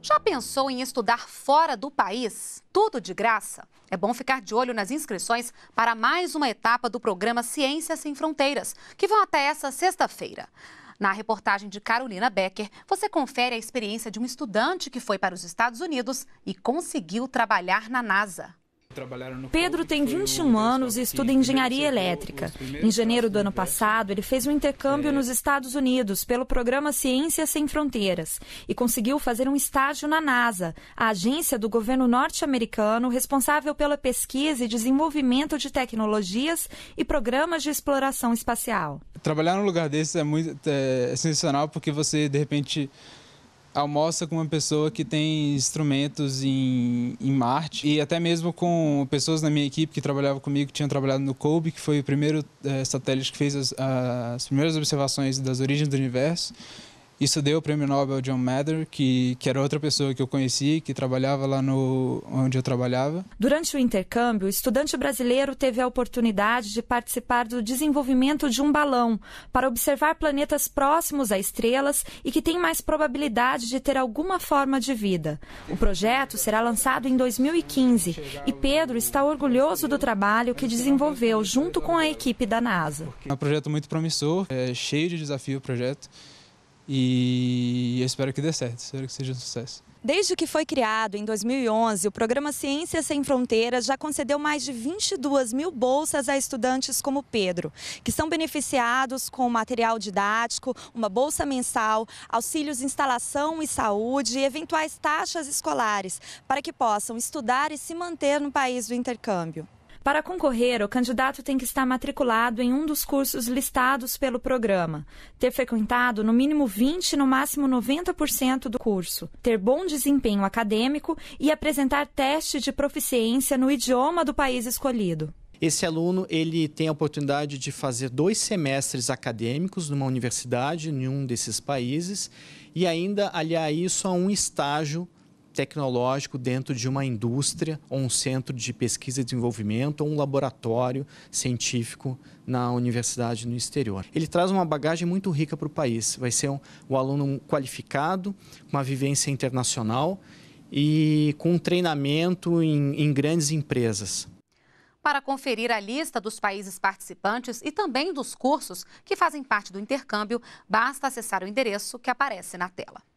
Já pensou em estudar fora do país? Tudo de graça? É bom ficar de olho nas inscrições para mais uma etapa do programa Ciências Sem Fronteiras, que vão até essa sexta-feira. Na reportagem de Carolina Becker, você confere a experiência de um estudante que foi para os Estados Unidos e conseguiu trabalhar na NASA. Pedro tem 21 anos e estuda engenharia elétrica. Em janeiro do ano passado, ele fez um intercâmbio é. nos Estados Unidos pelo programa Ciências Sem Fronteiras e conseguiu fazer um estágio na NASA, a agência do governo norte-americano responsável pela pesquisa e desenvolvimento de tecnologias e programas de exploração espacial. Trabalhar num lugar desses é muito é, é sensacional porque você, de repente, almoça com uma pessoa que tem instrumentos em, em Marte e até mesmo com pessoas na minha equipe que trabalhavam comigo, que tinham trabalhado no COBE, que foi o primeiro é, satélite que fez as, as primeiras observações das origens do universo. Isso deu o prêmio Nobel John Mather, que, que era outra pessoa que eu conheci, que trabalhava lá no onde eu trabalhava. Durante o intercâmbio, o estudante brasileiro teve a oportunidade de participar do desenvolvimento de um balão para observar planetas próximos a estrelas e que têm mais probabilidade de ter alguma forma de vida. O projeto será lançado em 2015 e Pedro está orgulhoso do trabalho que desenvolveu junto com a equipe da NASA. É um projeto muito promissor, é cheio de desafio o projeto. E eu espero que dê certo, espero que seja um sucesso. Desde que foi criado em 2011, o programa Ciências Sem Fronteiras já concedeu mais de 22 mil bolsas a estudantes como Pedro, que são beneficiados com material didático, uma bolsa mensal, auxílios instalação e saúde e eventuais taxas escolares, para que possam estudar e se manter no país do intercâmbio. Para concorrer, o candidato tem que estar matriculado em um dos cursos listados pelo programa, ter frequentado no mínimo 20, no máximo 90% do curso, ter bom desempenho acadêmico e apresentar teste de proficiência no idioma do país escolhido. Esse aluno ele tem a oportunidade de fazer dois semestres acadêmicos numa universidade em um desses países e ainda aliar isso a um estágio tecnológico dentro de uma indústria, ou um centro de pesquisa e desenvolvimento, ou um laboratório científico na universidade no exterior. Ele traz uma bagagem muito rica para o país. Vai ser um, um aluno qualificado, uma vivência internacional e com um treinamento em, em grandes empresas. Para conferir a lista dos países participantes e também dos cursos que fazem parte do intercâmbio, basta acessar o endereço que aparece na tela.